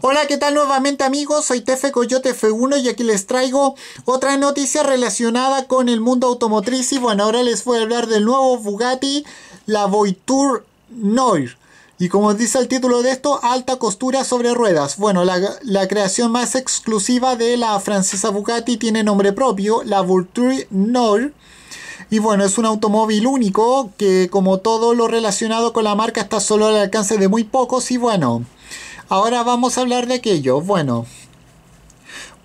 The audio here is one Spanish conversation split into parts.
Hola, ¿qué tal nuevamente amigos? Soy Tefe Coyote F1 y aquí les traigo otra noticia relacionada con el mundo automotriz y bueno, ahora les voy a hablar del nuevo Bugatti, la Voiture Noir. Y como dice el título de esto, alta costura sobre ruedas. Bueno, la, la creación más exclusiva de la francesa Bugatti tiene nombre propio, la Voiture Noir. Y bueno, es un automóvil único que como todo lo relacionado con la marca está solo al alcance de muy pocos y bueno, Ahora vamos a hablar de aquello. Bueno,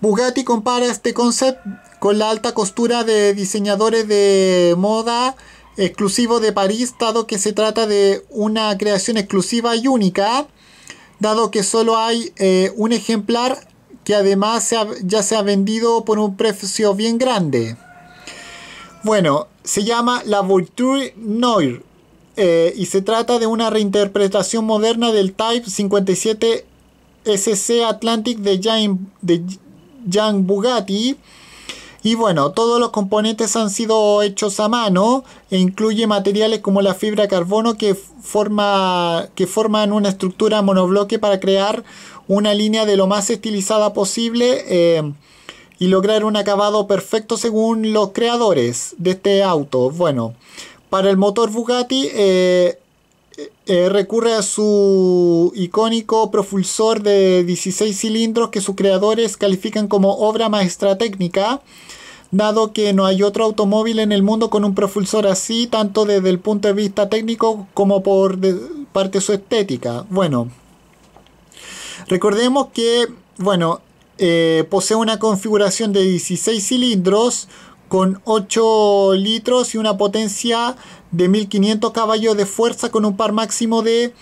Bugatti compara este concepto con la alta costura de diseñadores de moda exclusivo de París, dado que se trata de una creación exclusiva y única, dado que solo hay eh, un ejemplar que además ya se ha vendido por un precio bien grande. Bueno, se llama La Voiture Noir. Eh, y se trata de una reinterpretación moderna del Type 57 SC Atlantic de Jean, de Bugatti. Y bueno, todos los componentes han sido hechos a mano e incluye materiales como la fibra carbono que, forma, que forman una estructura monobloque para crear una línea de lo más estilizada posible eh, y lograr un acabado perfecto según los creadores de este auto. Bueno, para el motor Bugatti eh, eh, recurre a su icónico propulsor de 16 cilindros que sus creadores califican como obra maestra técnica, dado que no hay otro automóvil en el mundo con un propulsor así, tanto desde el punto de vista técnico como por parte de su estética. Bueno, recordemos que, bueno, eh, posee una configuración de 16 cilindros, con 8 litros y una potencia de 1500 caballos de fuerza con un par máximo de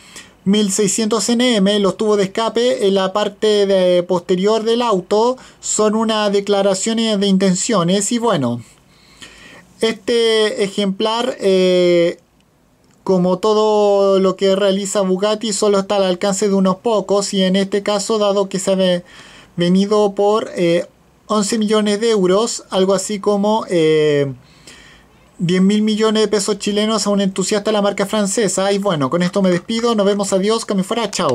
1600 nm. Los tubos de escape en la parte posterior del auto son unas declaraciones de intenciones y bueno, este ejemplar... Eh, como todo lo que realiza Bugatti solo está al alcance de unos pocos y en este caso dado que se ha venido por eh, 11 millones de euros, algo así como 10 eh, mil millones de pesos chilenos a un entusiasta de la marca francesa. Y bueno, con esto me despido, nos vemos, adiós, que me fuera, chao.